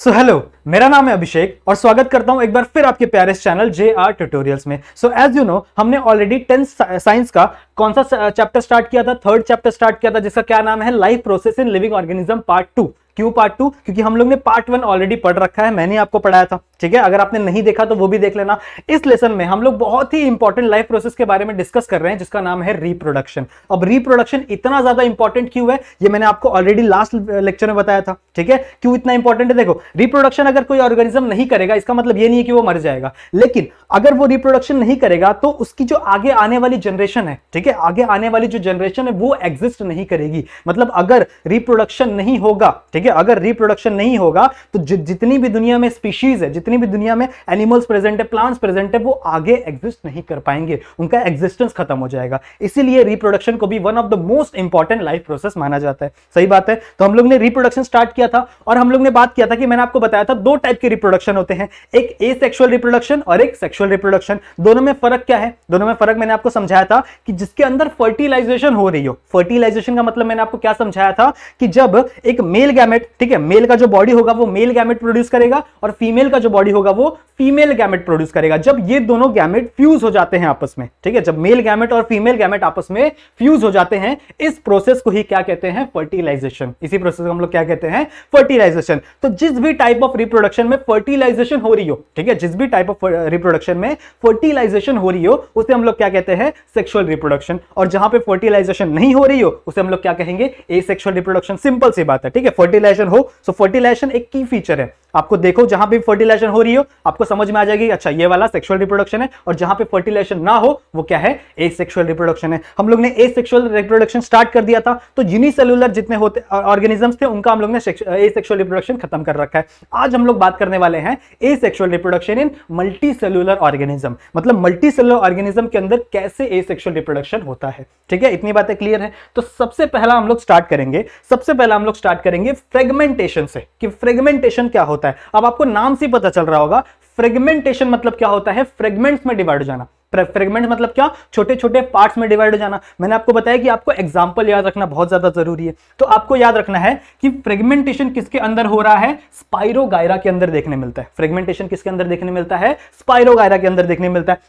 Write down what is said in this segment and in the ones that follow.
सो so, hello मेरा नाम है अभिषेक और स्वागत करता हूं एक बार फिर आपके प्यारे चैनल जे आर ट्यूटोरियल्स में सो एज यू नो हमने ऑलरेडी टेंथ साइंस का कौन सा चैप्टर uh, स्टार्ट किया था थर्ड चैप्टर स्टार्ट किया था जिसका क्या नाम है life process in living organism part two क्यों पार्ट टू क्योंकि हम लोग ने पार्ट वन ऑलरेडी पढ़ रखा है मैंने आपको पढ़ाया था ठीक है अगर आपने नहीं देखा तो वो भी देख लेना इस लेसन में हम लोग बहुत ही इंपॉर्टेंट लाइफ प्रोसेस के बारे में डिस्कस कर रहे हैं जिसका नाम है रिप्रोडक्शन अब रिप्रोडक्शन इतना ज्यादा इंपॉर्टेंट क्यों है ये मैंने आपको ऑलरेडी लास्ट लेक्चर में बताया था ठीक है क्यों इतना इंपॉर्टेंट है देखो रिप्रोडक्शन अगर कोई ऑर्गेनिज्म नहीं करेगा इसका मतलब ये नहीं है कि वो मर जाएगा लेकिन अगर वो रिप्रोडक्शन नहीं करेगा तो उसकी जो आगे आने वाली जनरेशन है ठीक है आगे आने वाली जो जनरेशन है वो एग्जिस्ट नहीं करेगी मतलब अगर रिप्रोडक्शन नहीं होगा ठीक है है अगर रिप्रोडक्शन नहीं होगा तो जि जितनी भी दुनिया में स्पीशीज है जितनी भी दुनिया में एनिमल्स प्रेजेंट है प्लांट्स प्रेजेंट है वो आगे एग्जिस्ट नहीं कर पाएंगे उनका एग्जिस्टेंस खत्म हो जाएगा इसीलिए रिप्रोडक्शन को भी one of the most important life process माना जाता है सही बात है तो हम लोग ने रिप्रोडक्शन स्टार्ट किया था और हम लोग ने बात किया था कि मैंने आपको बताया था दो टाइप के रिप्रोडक्शन होते हैं एक ए सेक्शुअल रिप्रोडक्शन और एक सेक्शुअल रिप्रोडक्शन दोनों में फर्क क्या है दोनों में फर्क मैंने आपको समझाया था कि जिसके अंदर फर्टिलाइजेशन हो रही हो फर्टिलाइजेशन का मतलब मैंने आपको क्या समझाया था कि जब एक मेल गैम गैमेट ठीक है मेल का जो बॉडी होगा वो मेल गैमेट प्रोड्यूस करेगा और फीमेल का जो बॉडी होगा वो फीमेल गैमेट प्रोड्यूस करेगा जब ये दोनों गैमेट फ्यूज हो जाते हैं आपस में ठीक है जब मेल गैमेट और फीमेल गैमेट आपस में फ्यूज हो जाते हैं इस प्रोसेस को ही क्या कहते हैं फर्टिलाइजेशन इसी प्रोसेस को हम लोग क्या कहते हैं फर्टिलाइजेशन तो जिस भी टाइप ऑफ रिप्रोडक्शन में फर्टिलाइजेशन हो रही हो ठीक है जिस भी टाइप ऑफ रिप्रोडक्शन में फर्टिलाइजेशन हो रही हो उसे हम लोग क्या कहते हैं सेक्सुअल रिप्रोडक्शन और जहां पर फर्टिलाइजेशन नहीं हो रही हो उसे हम लोग क्या कहेंगे ए सेक्सुअल रिप्रोडक्शन सिंपल सी बात है ठीक है फर्टिलाइजेशन हो सो फर्टिलाइजेशन एक की फीचर है आपको देखो जहां भी फर्टिलाइजेशन हो रही हो आपको समझ में आ जाएगी अच्छा ये वाला सेक्सुअल रिप्रोडक्शन है और जहां पे फर्टिलाइजेशन ना हो वो क्या है ए सेक्सुअल रिप्रोडक्शन है हम लोग ने ए सेक्सुअल रिप्रोडक्शन स्टार्ट कर दिया था तो यूनिसेलुलर जितने होते ऑर्गेनिजम्स थे उनका हम लोग ने ए सेक्सुअल रिप्रोडक्शन खत्म कर रखा है आज हम लोग बात करने वाले हैं asexual reproduction in multicellular organism मतलब मल्टी सेलुलर ऑर्गेनिज्म के अंदर कैसे ए सेक्सुअल रिप्रोडक्शन होता है ठीक है इतनी बातें क्लियर है तो सबसे पहला हम लोग स्टार्ट करेंगे सबसे पहला हम लोग स्टार्ट करेंगे फ्रेगमेंटेशन से कि फ्रेगमेंटेशन क्या होता होता है अब आपको नाम से पता चल रहा होगा फ्रेगमेंटेशन मतलब क्या होता है फ्रेगमेंट्स में डिवाइड हो जाना फ्रेगमेंट मतलब क्या छोटे छोटे पार्ट्स में डिवाइड हो जाना मैंने आपको बताया कि आपको एग्जाम्पल याद रखना बहुत ज्यादा जरूरी है तो आपको याद रखना है कि फ्रेगमेंटेशन किसके अंदर हो रहा है स्पाइरोगायरा के अंदर देखने मिलता है फ्रेगमेंटेशन किसके अंदर देखने मिलता है स्पाइरोगायरा के अंदर देखने मिलता है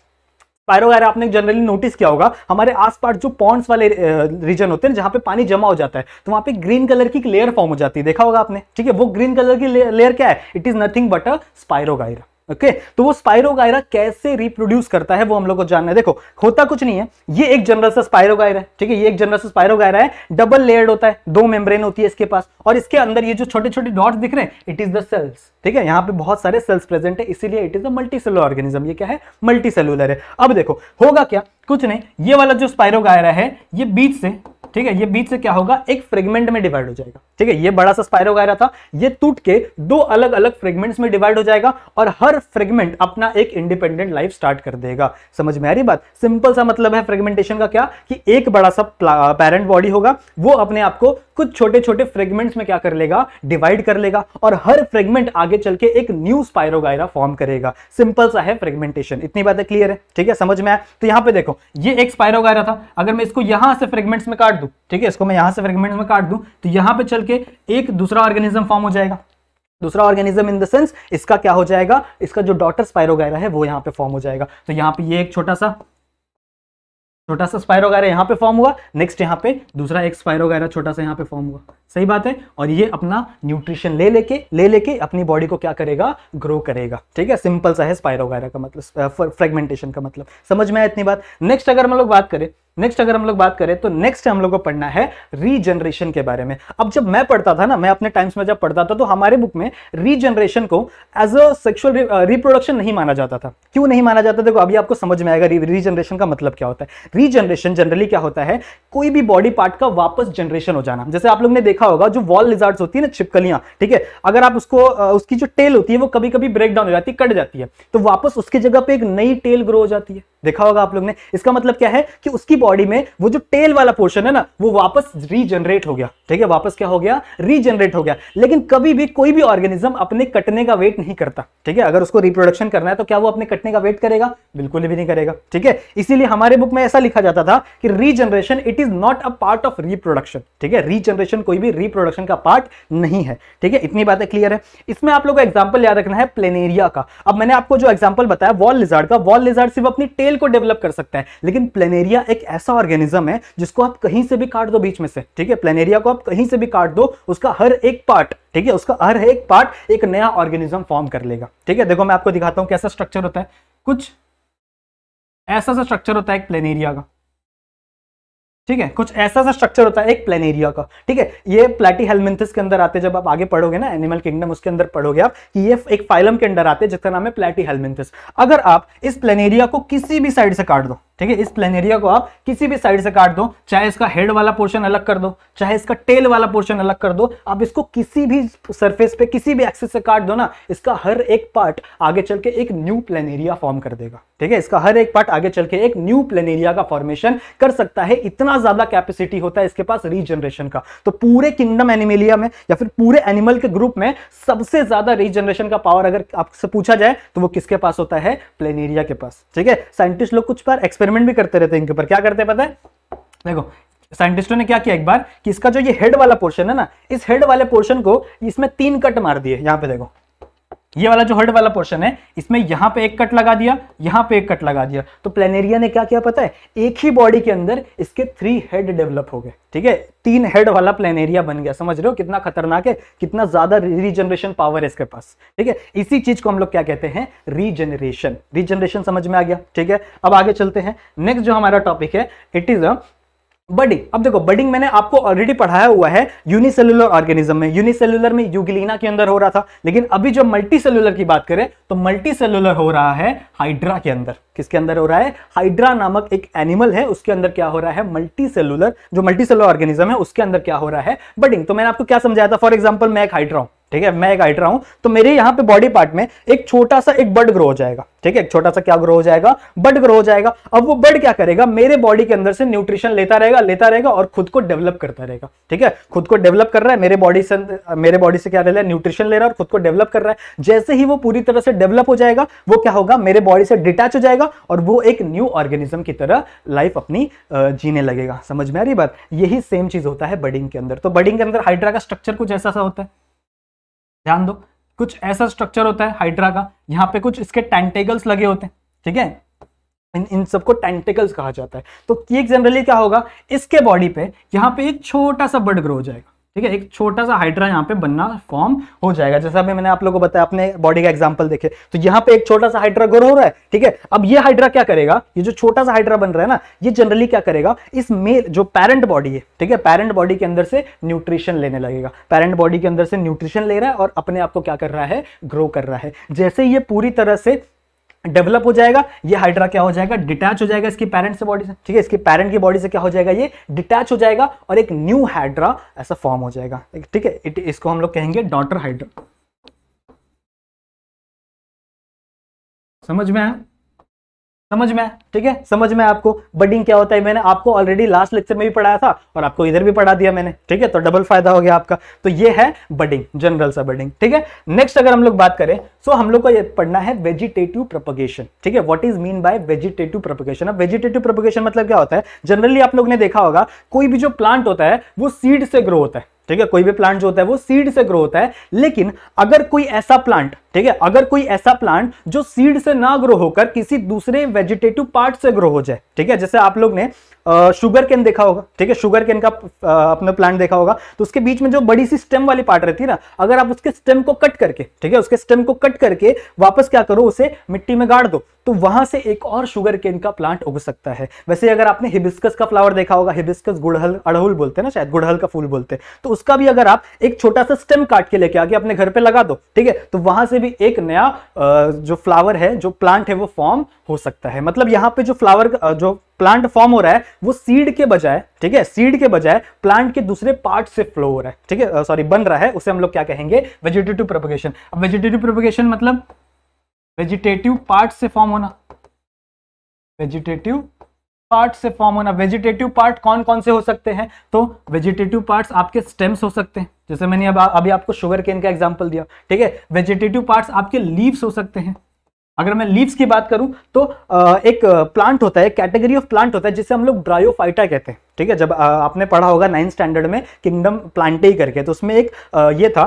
पायरो वगैरह आपने जनरली नोटिस किया होगा हमारे आसपास जो पॉन्ड्स वाले रीजन होते हैं जहां पे पानी जमा हो जाता है तो वहां पे ग्रीन कलर की लेयर फॉर्म हो जाती है देखा होगा आपने ठीक है वो ग्रीन कलर की लेयर क्या है it is nothing but a spirogyra okay okay, तो वो स्पाइरोगायरा कैसे रिप्रोड्यूस करता है वो हम लोग को जानना है देखो होता कुछ नहीं है ये एक जनरल सा स्पाइरोगायरा है ठीक है ये एक जनरल सा स्पाइरोगायरा है डबल लेयर्ड होता है दो मेम्ब्रेन होती है इसके पास और इसके अंदर ये जो छोटे छोटे डॉट्स दिख रहे हैं इट इज द सेल्स ठीक है यहाँ पे बहुत सारे सेल्स प्रेजेंट है इसीलिए it is the multicellular organism ये क्या है मल्टी सेलुलर है अब देखो होगा क्या कुछ नहीं ये वाला जो स्पाइरोगायरा है ये बीच से ठीक है ये बीच से क्या होगा एक फ्रेगमेंट में डिवाइड हो जाएगा ठीक है ये बड़ा सा स्पायरोगायरा था ये टूट के दो अलग अलग फ्रेगमेंट्स में डिवाइड हो जाएगा और हर फ्रेगमेंट अपना एक इंडिपेंडेंट लाइफ स्टार्ट कर देगा समझ में आ रही बात सिंपल सा मतलब है फ्रेगमेंटेशन का क्या कि एक बड़ा सा पेरेंट बॉडी होगा वो अपने आप को कुछ छोटे छोटे फ्रेगमेंट्स में क्या कर लेगा डिवाइड कर लेगा और हर फ्रेगमेंट आगे चल के एक न्यू स्पायरोगायरा फॉर्म करेगा सिंपल सा है फ्रेगमेंटेशन इतनी बातें क्लियर है ठीक है समझ में आया तो यहां पे देखो ये एक स्पायरोगायरा था अगर मैं इसको यहां से फ्रेगमेंट्स में काट दू ठीक है इसको मैं यहां से फ्रेगमेंट्स में काट दू तो यहां पर चल के एक दूसरा ऑर्गेनिज्म फॉर्म हो जाएगा दूसरा ऑर्गेनिज्म इन द सेंस इसका क्या हो जाएगा इसका जो डॉटर स्पायरोगायरा है वो यहाँ पे फॉर्म हो जाएगा तो यहाँ पे ये एक छोटा सा छोटा सा वगैरह यहाँ पे फॉर्म हुआ नेक्स्ट यहाँ पे दूसरा एक स्पायर वगैरह छोटा सा यहाँ पे फॉर्म हुआ सही बात है और ये अपना न्यूट्रिशन ले लेके ले लेके अपनी बॉडी को क्या करेगा ग्रो करेगा ठीक है सिंपल सा है स्पायर वगैरह का मतलब फ्रेगमेंटेशन का मतलब समझ में आया इतनी बात नेक्स्ट अगर हम लोग बात करें नेक्स्ट अगर हम लोग बात करें तो नेक्स्ट हम लोग को पढ़ना है रीजनरेशन के बारे में अब जब मैं पढ़ता था ना मैं अपने टाइम्स में जब पढ़ता था तो हमारे बुक में रीजनरेशन को एज अ सेक्सुअल रिप्रोडक्शन नहीं माना जाता था क्यों नहीं माना जाता देखो अभी आपको समझ में आएगा रीजनरेशन का मतलब क्या होता है रीजनरेशन जनरली क्या होता है कोई भी बॉडी पार्ट का वापस जनरेशन हो जाना जैसे आप लोग ने देखा होगा जो वॉल रिजार्ट होती है ना छिपकलियां ठीक है अगर आप उसको uh, उसकी जो टेल होती है वो कभी कभी ब्रेक डाउन हो जाती है कट जाती है तो वापस उसकी जगह पर एक नई टेल ग्रो हो जाती है देखा होगा आप लोग ने इसका मतलब क्या है कि उसकी बॉडी में वो जो टेल वाला पोर्शन है ना वो वापस रीजनरेट हो गया ठीक है वापस क्या हो गया रीजनरेट हो गया लेकिन कभी भी कोई भी ऑर्गेनिज्म अपने कटने का वेट नहीं करता ठीक है अगर उसको रिप्रोडक्शन करना है तो क्या वो अपने कटने का वेट करेगा बिल्कुल भी नहीं करेगा ठीक है इसीलिए हमारे बुक में ऐसा लिखा जाता था कि regeneration it is not a part of reproduction ठीक है रीजनरेशन कोई भी रिप्रोडक्शन का पार्ट नहीं है ठीक है इतनी बातें क्लियर है इसमें आप लोग को एग्जाम्पल याद रखना है प्लेनेरिया का अब मैंने आपको जो एग्जाम्पल बताया वॉल लिजार्ड का वॉल लिजार्ड सिर्फ अपनी टेल को डेवलप कर सकता है लेकिन प्लेनेरिया एक ऐसा ऑर्गेनिज्म है जिसको आप कहीं से भी काट दो बीच में से ठीक है प्लेनेरिया को आप कहीं से भी काट दो उसका हर एक पार्ट ठीक है उसका हर एक पार्ट एक नया ऑर्गेनिज्म फॉर्म कर लेगा ठीक है देखो मैं आपको दिखाता हूँ कैसा स्ट्रक्चर होता है कुछ ऐसा सा स्ट्रक्चर होता है एक प्लेनेरिया का ठीक है कुछ ऐसा सा स्ट्रक्चर होता है एक प्लेनेरिया का ठीक है ये प्लेटी हेलमिंथिस के अंदर आते जब आप आगे पढ़ोगे ना एनिमल किंगडम उसके अंदर पढ़ोगे आप कि ये एक फाइलम के अंदर आते हैं जिसका नाम है प्लेटी हेलमिंथस अगर आप इस प्लेनेरिया को किसी भी साइड से काट दो ठीक है इस प्लेनेरिया को आप किसी भी साइड से काट दो चाहे इसका हेड वाला पोर्शन अलग कर दो चाहे इसका टेल वाला पोर्शन अलग कर दो आप इसको किसी भी सरफेस पे किसी भी एक्सिस से काट दो ना इसका हर एक पार्ट आगे चल के एक न्यू प्लेनेरिया फॉर्म कर देगा ठीक है इसका हर एक पार्ट आगे चल के एक न्यू प्लेनेरिया का फॉर्मेशन कर सकता है इतना इतना ज्यादा कैपेसिटी होता है इसके पास रीजनरेशन का तो पूरे किंगडम एनिमेलिया में या फिर पूरे एनिमल के ग्रुप में सबसे ज्यादा रीजनरेशन का पावर अगर आपसे पूछा जाए तो वो किसके पास होता है प्लेनेरिया के पास ठीक है साइंटिस्ट लोग कुछ बार एक्सपेरिमेंट भी करते रहते हैं इनके ऊपर क्या करते हैं पता है देखो साइंटिस्टों ने क्या किया एक बार कि इसका जो ये हेड वाला पोर्शन है ना इस हेड वाले पोर्शन को इसमें तीन कट मार दिए यहां पे देखो ये वाला जो हर्ड वाला पोर्शन है इसमें यहां पे एक कट लगा दिया यहां पे एक कट लगा दिया तो प्लेनेरिया ने क्या किया पता है एक ही बॉडी के अंदर इसके थ्री हेड डेवलप हो गए ठीक है तीन हेड वाला प्लेनेरिया बन गया समझ रहे हो कितना खतरनाक है कितना ज्यादा रीजनरेशन पावर है इसके पास ठीक है इसी चीज को हम लोग क्या कहते हैं रीजनरेशन रीजनरेशन समझ में आ गया ठीक है अब आगे चलते हैं नेक्स्ट जो हमारा टॉपिक है इट इज अ बडिंग अब देखो बडिंग मैंने आपको ऑलरेडी पढ़ाया हुआ है यूनिसेलुलर ऑर्गेनिज्म में यूनिसेलुलर में यूगिलीना के अंदर हो रहा था लेकिन अभी जब मल्टीसेलुलर की बात करें तो मल्टीसेलुलर हो रहा है हाइड्रा के अंदर किसके अंदर हो रहा है हाइड्रा नामक एक एनिमल है उसके अंदर क्या हो रहा है मल्टीसेलुलर जो मल्टीसेलुलर ऑर्गेनिज्म है उसके अंदर क्या हो रहा है बडिंग तो मैंने आपको क्या समझाया था फॉर एग्जाम्पल मैं एक हाइड्रा हूं ठीक है मैं एक हाइट रहा हूं तो मेरे यहां पे बॉडी पार्ट में एक छोटा सा एक बर्ड ग्रो हो जाएगा ठीक है एक छोटा सा क्या ग्रो हो जाएगा बर्ड ग्रो हो जाएगा अब वो बर्ड क्या करेगा मेरे बॉडी के अंदर से न्यूट्रिशन लेता रहेगा लेता रहेगा और खुद को डेवलप करता रहेगा ठीक है खुद को डेवलप कर रहा है मेरे बॉडी से मेरे बॉडी से क्या ले रहा है न्यूट्रिशन ले रहा है और खुद को डेवलप कर रहा है जैसे ही वो पूरी तरह से डेवलप हो जाएगा वो क्या होगा मेरे बॉडी से डिटैच हो जाएगा और वो एक न्यू ऑर्गेनिज्म की तरह लाइफ अपनी जीने लगेगा समझ में आ रही बात यही सेम चीज होता है बडिंग के अंदर तो बडिंग के अंदर हाइड्रा का स्ट्रक्चर कुछ ऐसा सा होता है ध्यान दो कुछ ऐसा स्ट्रक्चर होता है हाइड्रा का यहाँ पे कुछ इसके टेंटेगल्स लगे होते हैं ठीक है इन इन सबको टेंटेकल्स कहा जाता है तो ये जनरली क्या होगा इसके बॉडी पे यहाँ पे एक छोटा सा बर्ड ग्रो हो जाएगा ठीक है एक छोटा सा हाइड्रा यहाँ पे बनना फॉर्म हो जाएगा जैसा अभी मैंने आप लोगों को बताया अपने बॉडी का एग्जांपल देखे तो यहाँ पे एक छोटा सा हाइड्रा ग्रो हो रहा है ठीक है अब ये हाइड्रा क्या करेगा ये जो छोटा सा हाइड्रा बन रहा है ना ये जनरली क्या करेगा इस मेल जो पेरेंट बॉडी है ठीक है पेरेंट बॉडी के अंदर से न्यूट्रिशन लेने लगेगा पेरेंट बॉडी के अंदर से न्यूट्रिशन ले रहा है और अपने आप को क्या कर रहा है ग्रो कर रहा है जैसे ये पूरी तरह से डेवलप हो जाएगा ये हाइड्रा क्या हो जाएगा डिटैच हो जाएगा इसकी पेरेंट से बॉडी से ठीक है इसकी पेरेंट की बॉडी से क्या हो जाएगा ये डिटैच हो जाएगा और एक न्यू हाइड्रा ऐसा फॉर्म हो जाएगा ठीक है इट इसको हम लोग कहेंगे डॉटर हाइड्रा समझ में आया समझ में ठीक है समझ में आपको बडिंग क्या होता है मैंने आपको ऑलरेडी लास्ट लेक्चर में भी पढ़ाया था और आपको इधर भी पढ़ा दिया मैंने ठीक है तो डबल फायदा हो गया आपका तो ये है बडिंग जनरल सा बडिंग ठीक है नेक्स्ट अगर हम लोग बात करें सो हम लोग को ये पढ़ना है वेजिटेटिव प्रोपोगेशन ठीक है what is mean by vegetative propagation अब वेजिटेटिव प्रोपोगेशन मतलब क्या होता है जनरली आप लोग ने देखा होगा कोई भी जो प्लांट होता है वो सीड से ग्रो होता है ठीक है कोई भी प्लांट जो होता है वो सीड से ग्रो होता है लेकिन अगर कोई ऐसा प्लांट ठीक है अगर कोई ऐसा प्लांट जो सीड से ना ग्रो होकर किसी दूसरे वेजिटेटिव पार्ट से ग्रो हो जाए ठीक है जैसे आप लोग ने शुगर केन देखा होगा ठीक है शुगर केन का अपने प्लांट देखा होगा तो उसके बीच में जो बड़ी सी स्टेम वाली पार्ट रहती है ना अगर आप उसके स्टेम को कट करके ठीक है उसके स्टेम को कट करके वापस क्या करो उसे मिट्टी में गाड़ दो तो वहां से एक और शुगर केन का प्लांट उग सकता है वैसे अगर आपने हिबिस्कस का फ्लावर देखा होगा हिबिस्कस गुड़हल अड़हुल बोलते हैं ना शायद गुड़हल का फूल बोलते हैं तो उसका भी अगर आप एक छोटा सा स्टेम काट के लेके आके अपने घर पे लगा दो ठीक है तो वहां से भी एक नया जो फ्लावर है जो प्लांट है वो फॉर्म हो सकता है मतलब यहाँ पे जो फ्लावर जो प्लांट फॉर्म हो रहा है वो सीड के बजाय ठीक है सीड के बजाय प्लांट के दूसरे पार्ट से फ्लो हो रहा है ठीक है सॉरी बन रहा है उसे हम लोग क्या कहेंगे वेजिटेटिव प्रोपोगेशन अब वेजिटेटिव प्रोपोगेशन मतलब वेजिटेटिव पार्ट से फॉर्म होना वेजिटेटिव पार्ट से फॉर्म होना वेजिटेटिव पार्ट कौन कौन से हो सकते हैं तो वेजिटेटिव पार्ट्स आपके स्टेम्स हो सकते हैं जैसे मैंने अब अभी आपको शुगर केन का एग्जांपल दिया ठीक है वेजिटेटिव पार्ट्स आपके लीव्स हो सकते हैं अगर मैं लीव्स की बात करूं तो एक प्लांट होता है कैटेगरी ऑफ प्लांट होता है जिसे हम लोग ब्रायोफाइटा कहते हैं ठीक है जब आपने पढ़ा होगा नाइन्थ स्टैंडर्ड में किंगडम प्लांटे ही करके तो उसमें एक ये था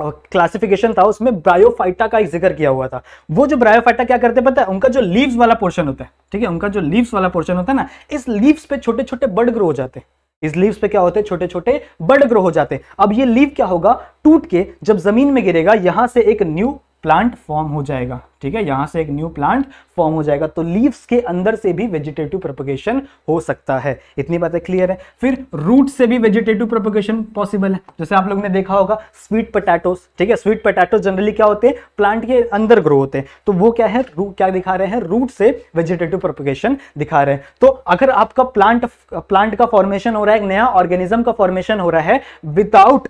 क्लासिफिकेशन था उसमें ब्रायोफाइटा का एक जिक्र किया हुआ था वो जो ब्रायोफाइटा क्या करते पता है उनका जो लीव्स वाला पोर्शन होता है ठीक है उनका जो लीव्स वाला पोर्शन होता है ना इस लीव्स पे छोटे छोटे बर्ड ग्रो हो जाते हैं इस लीव्स पे क्या होते हैं छोटे छोटे बर्ड ग्रो हो जाते हैं अब ये लीव क्या होगा टूट के जब जमीन में गिरेगा यहां से एक न्यू प्लांट फॉर्म हो जाएगा ठीक है यहां से एक न्यू प्लांट फॉर्म हो जाएगा तो लीव्स के अंदर से भी वेजिटेटिव प्रोपोगेशन हो सकता है इतनी बातें क्लियर है फिर रूट से भी वेजिटेटिव प्रोपोगेशन पॉसिबल है जैसे आप लोग ने देखा होगा स्वीट पटैटोस ठीक है स्वीट पटैटोस जनरली क्या होते हैं प्लांट के अंदर ग्रो होते हैं तो वो क्या है रूट क्या दिखा रहे हैं रूट से वेजिटेटिव प्रोपोगेशन दिखा रहे हैं तो अगर आपका प्लांट प्लांट का फॉर्मेशन हो रहा है एक नया ऑर्गेनिज्म का फॉर्मेशन हो रहा है विदाउट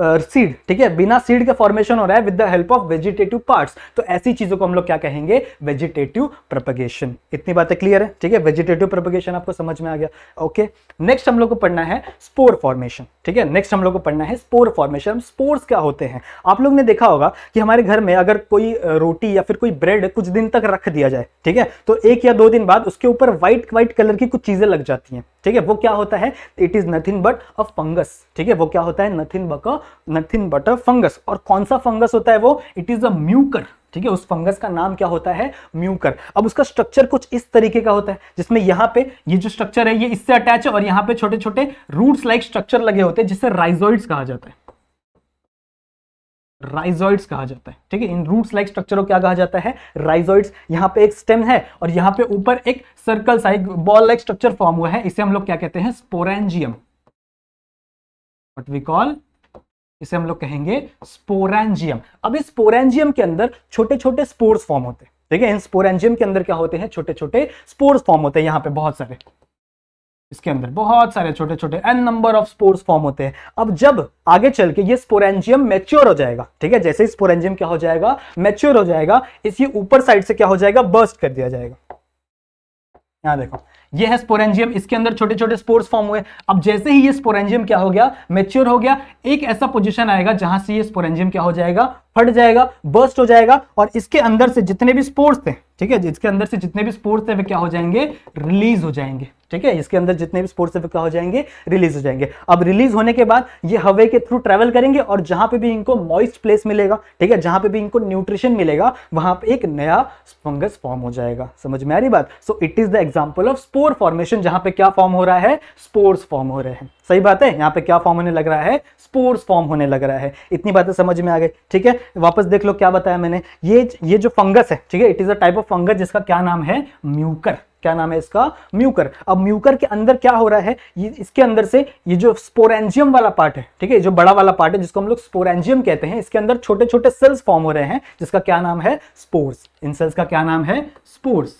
सीड ठीक है बिना सीड के फॉर्मेशन हो रहा है with the help of vegetative parts तो ऐसी चीज़ों को हम लोग क्या कहेंगे वेजिटेटिव प्रोपगेशन इतनी बातें क्लियर है ठीक है वेजिटेटिव प्रपगेशन आपको समझ में आ गया ओके नेक्स्ट हम लोग को पढ़ना है स्पोर फॉर्मेशन ठीक है नेक्स्ट हम लोग को पढ़ना है स्पोर फॉर्मेशन स्पोर्स क्या होते हैं आप लोग ने देखा होगा कि हमारे घर में अगर कोई रोटी या फिर कोई ब्रेड कुछ दिन तक रख दिया जाए ठीक है तो एक या दो दिन बाद उसके ऊपर व्हाइट व्हाइट कलर की कुछ चीज़ें लग जाती हैं ठीक है वो क्या होता है it is nothing but a fungus ठीक है वो क्या होता है nothing but nothing but a fungus और कौन सा फंगस होता है वो इट इज अ म्यूकर ठीक है उस फंगस का नाम क्या होता है म्यूकर अब उसका स्ट्रक्चर कुछ इस तरीके का होता है जिसमें यहाँ पे ये जो स्ट्रक्चर है ये इससे अटैच है और यहाँ पे छोटे छोटे रूट्स लाइक स्ट्रक्चर लगे होते हैं जिसे राइजोइड्स कहा जाता है राइजॉइड्स कहा जाता है ठीक है इन रूट्स लाइक स्ट्रक्चर को क्या कहा जाता है राइजॉइड्स यहाँ पे एक स्टेम है और यहाँ पे ऊपर एक सर्कल सा बॉल लाइक स्ट्रक्चर फॉर्म हुआ है इसे हम लोग क्या कहते हैं स्पोरेंजियम वट वी कॉल इसे हम लोग कहेंगे स्पोरेंजियम अब इस स्पोरेंजियम के अंदर छोटे छोटे स्पोर्स फॉर्म होते हैं ठीक है इन स्पोरेंजियम के अंदर क्या होते हैं छोटे छोटे स्पोर्स फॉर्म होते हैं यहाँ पे बहुत सारे इसके अंदर बहुत सारे छोटे छोटे an number of spores form होते हैं अब जब आगे चल के ये स्पोरेंजियम मेच्योर हो जाएगा ठीक है जैसे ही स्पोरेंजियम क्या हो जाएगा मेच्योर हो जाएगा इसके ऊपर साइड से क्या हो जाएगा बर्स्ट कर दिया जाएगा यहां देखो ये है स्पोरेंजियम इसके अंदर छोटे छोटे स्पोर्स फॉर्म हुए अब जैसे ही ये स्पोरेंजियम क्या हो गया मेच्योर हो गया एक ऐसा पोजीशन आएगा जहां से ये स्पोरेंजियम क्या हो जाएगा फट जाएगा बर्स्ट हो जाएगा और इसके अंदर से जितने भी स्पोर्ट्स थे ठीक है इसके अंदर से जितने भी स्पोर्ट्स थे वे क्या हो जाएंगे रिलीज हो जाएंगे ठीक है इसके अंदर जितने भी स्पोर्ट्स थे वे क्या हो जाएंगे रिलीज हो जाएंगे अब रिलीज होने के बाद ये हवे के थ्रू ट्रेवल करेंगे और जहां पे भी इनको मॉइस्ट प्लेस मिलेगा ठीक है जहां पे भी इनको न्यूट्रिशन मिलेगा वहां पे एक नया फंगस फॉर्म हो जाएगा समझ में आ रही बात so it is the example of spore formation जहां पर क्या फॉर्म हो रहा है स्पोर्ट्स फॉर्म हो रहे हैं सही बात है यहाँ पे क्या फॉर्म होने लग रहा है स्पोर्स फॉर्म होने लग रहा है इतनी बातें समझ में आ गई ठीक है वापस देख लो क्या बताया मैंने ये ये जो फंगस है ठीक है it is a type of fungus जिसका क्या नाम है म्यूकर क्या नाम है इसका म्यूकर अब म्यूकर के अंदर क्या हो रहा है ये इसके अंदर से ये जो स्पोरेंजियम वाला पार्ट है ठीक है जो बड़ा वाला पार्ट है जिसको हम लोग स्पोरेंजियम कहते हैं इसके अंदर छोटे छोटे सेल्स फॉर्म हो रहे हैं जिसका क्या नाम है स्पोर्स इन सेल्स का क्या नाम है स्पोर्स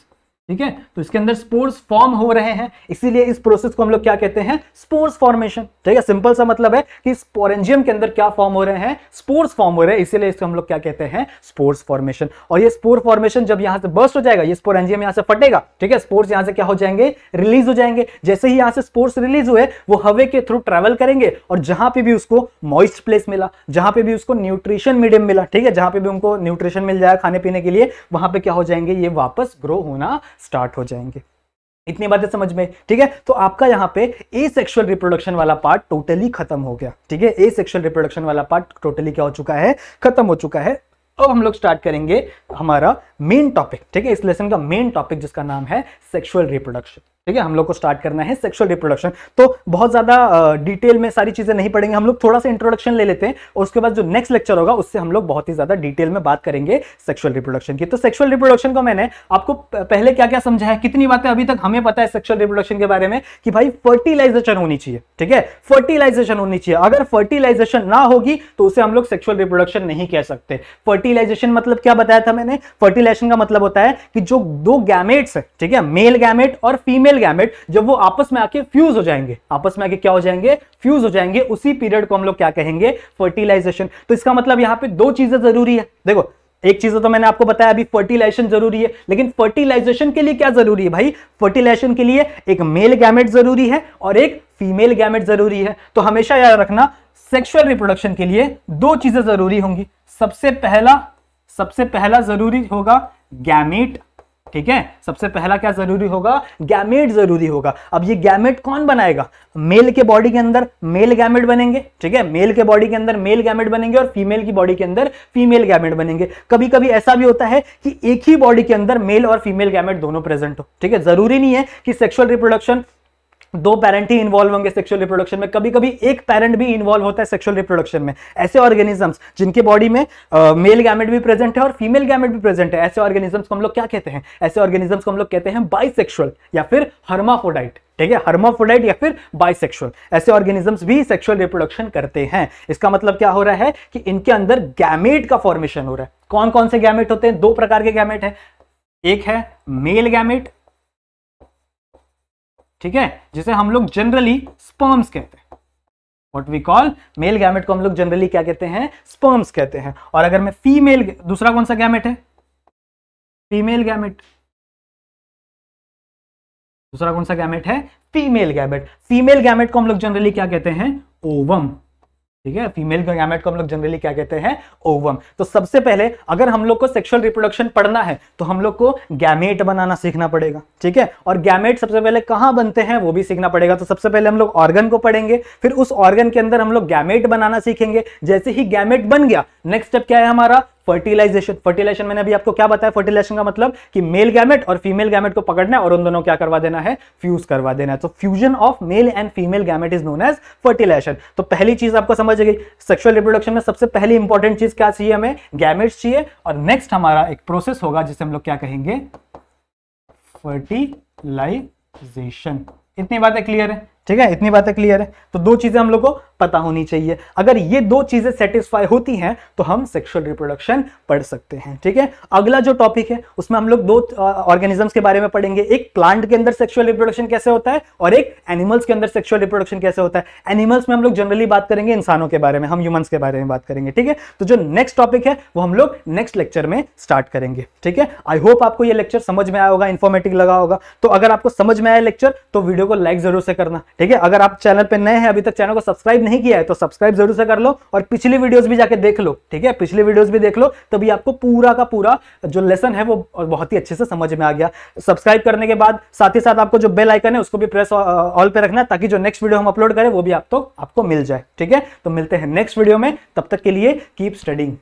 ठीक है तो इसके अंदर स्पोर्स फॉर्म हो रहे हैं इसीलिए इस प्रोसेस को हम लोग क्या कहते हैं स्पोर्स फॉर्मेशन ठीक है सिंपल सा मतलब है कि स्पोरेंजियम के अंदर क्या फॉर्म हो रहे हैं स्पोर्स फॉर्म हो रहे हैं इसीलिए इसको हम लोग क्या कहते हैं स्पोर्स फॉर्मेशन और ये स्पोर फॉर्मेशन जब यहां से बर्स्ट हो जाएगा ये स्पोरेंजियम यहां से फटेगा ठीक है स्पोर्स यहां से क्या हो जाएंगे रिलीज हो जाएंगे जैसे ही यहां से स्पोर्स रिलीज हुए वो हवे के थ्रू ट्रेवल करेंगे और जहां पर भी उसको मॉइस्ट प्लेस मिला जहां पर भी उसको न्यूट्रिशन मीडियम मिला ठीक है जहां पर भी उनको न्यूट्रिशन मिल जाएगा खाने पीने के लिए वहां पर क्या हो जाएंगे ये वापस ग्रो होना स्टार्ट हो जाएंगे इतनी बातें समझ में ठीक है तो आपका यहाँ पे ए सेक्शुअल रिप्रोडक्शन वाला पार्ट टोटली खत्म हो गया ठीक है ए सेक्शुअल रिप्रोडक्शन वाला पार्ट टोटली क्या हो चुका है खत्म हो चुका है अब हम लोग स्टार्ट करेंगे हमारा मेन टॉपिक ठीक है इस लेसन का मेन टॉपिक जिसका नाम है सेक्सुअल रिप्रोडक्शन ठीक है हम लोग को स्टार्ट करना है सेक्सुअल रिप्रोडक्शन तो बहुत ज़्यादा डिटेल में सारी चीज़ें नहीं पड़ेंगे हम लोग थोड़ा सा इंट्रोडक्शन ले लेते हैं और उसके बाद जो नेक्स्ट लेक्चर होगा उससे हम लोग बहुत ही ज़्यादा डिटेल में बात करेंगे सेक्सुअल रिप्रोडक्शन की तो सेक्सुअल रिप्रोडक्शन को मैंने आपको पहले क्या क्या समझा है कितनी बातें अभी तक हमें पता है सेक्सुअल रिप्रोडक्शन के बारे में कि भाई फर्टिलाइजेशन होनी चाहिए ठीक है फर्टिलाइजेशन होनी चाहिए अगर फर्टिलाइजेशन ना होगी तो उसे हम लोग सेक्सुअल रिप्रोडक्शन नहीं कह सकते फर्टिलाइजेशन मतलब क्या बताया था मैंने फर्टिलाइजेशन का मतलब होता है कि जो दो गैमेट्स है ठीक है मेल गैमेट और फीमेल न्यूक्लियल गैमेट जब वो आपस में आके फ्यूज हो जाएंगे आपस में आके क्या हो जाएंगे फ्यूज हो जाएंगे उसी पीरियड को हम लोग क्या कहेंगे फर्टिलाइजेशन तो इसका मतलब यहां पे दो चीजें जरूरी है देखो एक चीज तो मैंने आपको बताया अभी फर्टिलाइजेशन जरूरी है लेकिन फर्टिलाइजेशन के लिए क्या जरूरी है भाई फर्टिलाइजेशन के लिए एक मेल गैमेट जरूरी है और एक फीमेल गैमेट जरूरी है तो हमेशा याद रखना सेक्सुअल रिप्रोडक्शन के लिए दो चीजें जरूरी होंगी सबसे पहला सबसे पहला जरूरी होगा गैमेट ठीक है सबसे पहला क्या जरूरी होगा गैमेट जरूरी होगा अब ये गैमेट कौन बनाएगा मेल के बॉडी के अंदर मेल गैमेट बनेंगे ठीक है मेल के बॉडी के अंदर मेल गैमेट बनेंगे और फीमेल की बॉडी के अंदर फीमेल गैमेट बनेंगे कभी कभी ऐसा भी होता है कि एक ही बॉडी के अंदर मेल और फीमेल गैमेट दोनों प्रेजेंट हो ठीक है जरूरी नहीं है कि सेक्शुअल रिप्रोडक्शन दो पेरेंट ही इन्वॉल्व होंगे सेक्सुअल रिप्रोडक्शन में कभी कभी एक पेरेंट भी इन्वॉल्व होता है सेक्सुअल रिप्रोडक्शन में ऐसे ऑर्गेनिजम्स जिनके बॉडी में मेल गैमेट भी प्रेजेंट है और फीमेल गैमेट भी प्रेजेंट है ऐसे ऑर्गेनिजम्स को हम लोग क्या कहते हैं ऐसे ऑर्गेनिजम्स को हम लोग कहते हैं बाइसेक्सुअल या फिर हर्माफोडाइट ठीक है हर्माफोडाइट या फिर बाइसेक्सुअल ऐसे ऑर्गेनिजम्स भी सेक्सुअल रिप्रोडक्शन करते हैं इसका मतलब क्या हो रहा है कि इनके अंदर गैमेट का फॉर्मेशन हो रहा है कौन कौन से गैमेट होते हैं दो प्रकार के गैमेट हैं एक है मेल गैमेट ठीक है जिसे हम लोग जनरली स्पर्म्स कहते हैं what we call male gamete को हम लोग जनरली क्या कहते हैं स्पर्म्स कहते हैं और अगर मैं फीमेल दूसरा कौन सा गैमेट है फीमेल गैमेट दूसरा कौन सा गैमेट है फीमेल गैमेट फीमेल गैमेट को हम लोग जनरली क्या कहते हैं ओवम ठीक है फीमेल गैमेट को हम लोग जनरली क्या कहते हैं ओवम तो सबसे पहले अगर हम लोग को सेक्सुअल रिप्रोडक्शन पढ़ना है तो हम लोग को गैमेट बनाना सीखना पड़ेगा ठीक है और गैमेट सबसे पहले कहां बनते हैं वो भी सीखना पड़ेगा तो सबसे पहले हम लोग ऑर्गन को पढ़ेंगे फिर उस ऑर्गन के अंदर हम लोग गैमेट बनाना सीखेंगे जैसे ही गैमेट बन गया नेक्स्ट स्टेप क्या है हमारा फर्टिलाइजेशन फर्टिलाइजेशन मैंने अभी आपको क्या बताया फर्टिलाइजेशन का मतलब कि मेल गैमेट और फीमेल गैमेट को पकड़ना है और उन दोनों क्या करवा देना है फ्यूज करवा देना है तो fusion of male and female gamete is known as fertilisation तो पहली चीज आपको समझ गई सेक्सुअल रिप्रोडक्शन में सबसे पहली इंपॉर्टेंट चीज क्या चाहिए हमें गैमेट चाहिए और नेक्स्ट हमारा एक प्रोसेस होगा जिसे हम लोग क्या कहेंगे फर्टिलाइजेशन इतनी बातें क्लियर है ठीक है इतनी बातें क्लियर है तो दो चीजें हम लोग को पता होनी चाहिए अगर ये दो चीजें सेटिस्फाई होती हैं तो हम सेक्सुअल रिप्रोडक्शन पढ़ सकते हैं ठीक है अगला जो टॉपिक है उसमें हम लोग दो ऑर्गेनिजम्स के बारे में पढ़ेंगे एक प्लांट के अंदर सेक्सुअल रिप्रोडक्शन कैसे होता है और एक एनिमल्स के अंदर सेक्सुअल रिप्रोडक्शन कैसे होता है एनिमल्स में हम लोग जनरली बात करेंगे इंसानों के बारे में हम ह्यूमन्स के बारे में बात करेंगे ठीक है तो जो नेक्स्ट टॉपिक है वो हम लोग नेक्स्ट लेक्चर में स्टार्ट करेंगे ठीक है आई होप आपको ये लेक्चर समझ में आया होगा इन्फॉर्मेटिव लगा होगा तो अगर आपको समझ में आया लेक्चर तो वीडियो को लाइक जरूर से करना ठीक है अगर आप चैनल पे नए हैं अभी तक चैनल को सब्सक्राइब नहीं किया है तो सब्सक्राइब जरूर से कर लो और पिछली वीडियोस भी जाके देख लो ठीक है पिछली वीडियोस भी देख लो तभी भी आपको पूरा का पूरा जो लेसन है वो बहुत ही अच्छे से समझ में आ गया सब्सक्राइब करने के बाद साथ ही साथ आपको जो बेल आइकन है उसको भी प्रेस ऑल पे रखना ताकि जो नेक्स्ट वीडियो हम अपलोड करें वो भी आप तो आपको मिल जाए ठीक है तो मिलते हैं नेक्स्ट वीडियो में तब तक के लिए कीप स्टडिंग